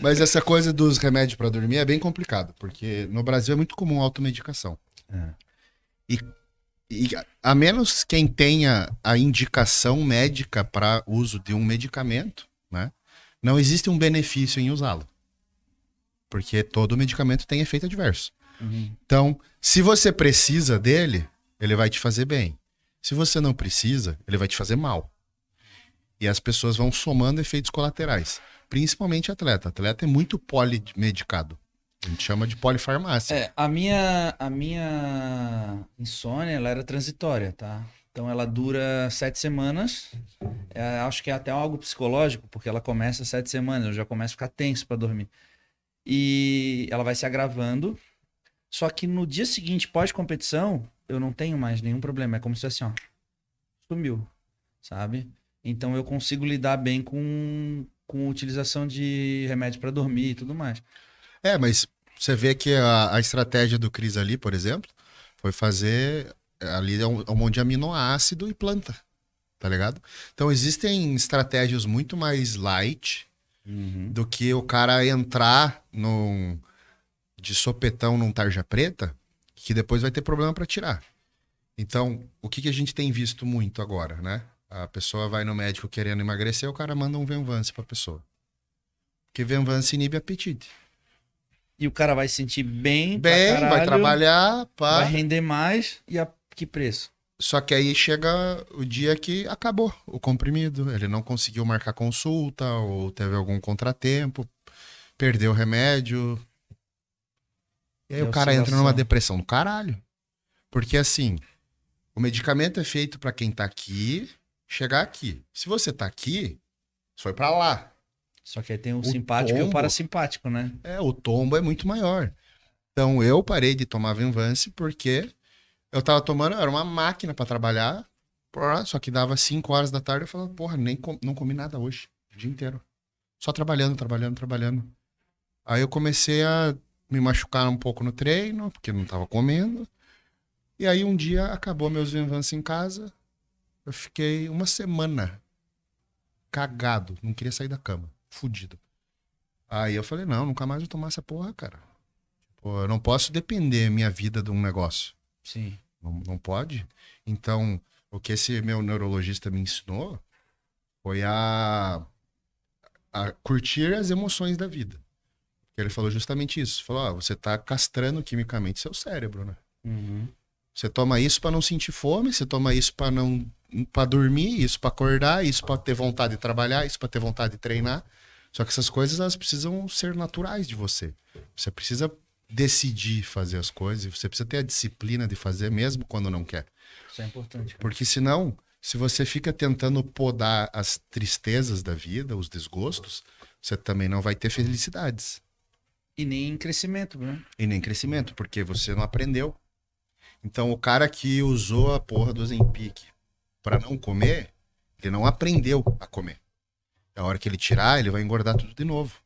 Mas essa coisa dos remédios para dormir é bem complicado, porque no Brasil é muito comum automedicação. É. E, e a menos quem tenha a indicação médica para uso de um medicamento, né, não existe um benefício em usá-lo. Porque todo medicamento tem efeito adverso. Uhum. Então, se você precisa dele, ele vai te fazer bem. Se você não precisa, ele vai te fazer mal. E as pessoas vão somando efeitos colaterais principalmente atleta. Atleta é muito polimedicado. A gente chama de polifarmácia. É, a minha, a minha insônia ela era transitória, tá? Então ela dura sete semanas. É, acho que é até algo psicológico, porque ela começa sete semanas, eu já começo a ficar tenso para dormir. E ela vai se agravando. Só que no dia seguinte, pós-competição, eu não tenho mais nenhum problema. É como se assim, ó, sumiu, sabe? Então eu consigo lidar bem com, com utilização de remédio para dormir e tudo mais. É, mas você vê que a, a estratégia do Cris ali, por exemplo, foi fazer ali é um, é um, monte de aminoácido e planta, tá ligado? Então existem estratégias muito mais light uhum. do que o cara entrar num, de sopetão num tarja preta que depois vai ter problema para tirar. Então, o que, que a gente tem visto muito agora, né? A pessoa vai no médico querendo emagrecer, o cara manda um Venvance pra pessoa. Porque Venvance inibe apetite. E o cara vai se sentir bem, bem, caralho, vai trabalhar, pá. vai render mais e a que preço? Só que aí chega o dia que acabou o comprimido, ele não conseguiu marcar consulta ou teve algum contratempo, perdeu o remédio. E aí é o cara entra numa depressão do caralho. Porque assim, o medicamento é feito para quem tá aqui, chegar aqui. Se você tá aqui, você foi para lá. Só que aí tem um o simpático tombo, e o um parasimpático, né? É, o tombo é muito maior. Então eu parei de tomar Venvance porque eu tava tomando, era uma máquina para trabalhar, só que dava 5 horas da tarde, eu falava, porra, nem com, não comi nada hoje, o dia inteiro. Só trabalhando, trabalhando, trabalhando. Aí eu comecei a me machucar um pouco no treino, porque não tava comendo. E aí um dia acabou meus Venvance em casa, eu fiquei uma semana cagado, não queria sair da cama, fudido. Aí eu falei, não, nunca mais vou tomar essa porra, cara. Tipo, eu não posso depender minha vida de um negócio. Sim. Não, não pode. Então, o que esse meu neurologista me ensinou foi a, a curtir as emoções da vida. Ele falou justamente isso. Falou, ah, você tá castrando quimicamente seu cérebro, né? Uhum. Você toma isso para não sentir fome, você toma isso para não para dormir, isso para acordar, isso para ter vontade de trabalhar, isso para ter vontade de treinar. Só que essas coisas elas precisam ser naturais de você. Você precisa decidir fazer as coisas, você precisa ter a disciplina de fazer mesmo quando não quer. Isso é importante. Porque senão, se você fica tentando podar as tristezas da vida, os desgostos, você também não vai ter felicidades. E nem crescimento, né? E nem crescimento, porque você não aprendeu. Então, o cara que usou a porra do Zempic para não comer, ele não aprendeu a comer. A hora que ele tirar, ele vai engordar tudo de novo.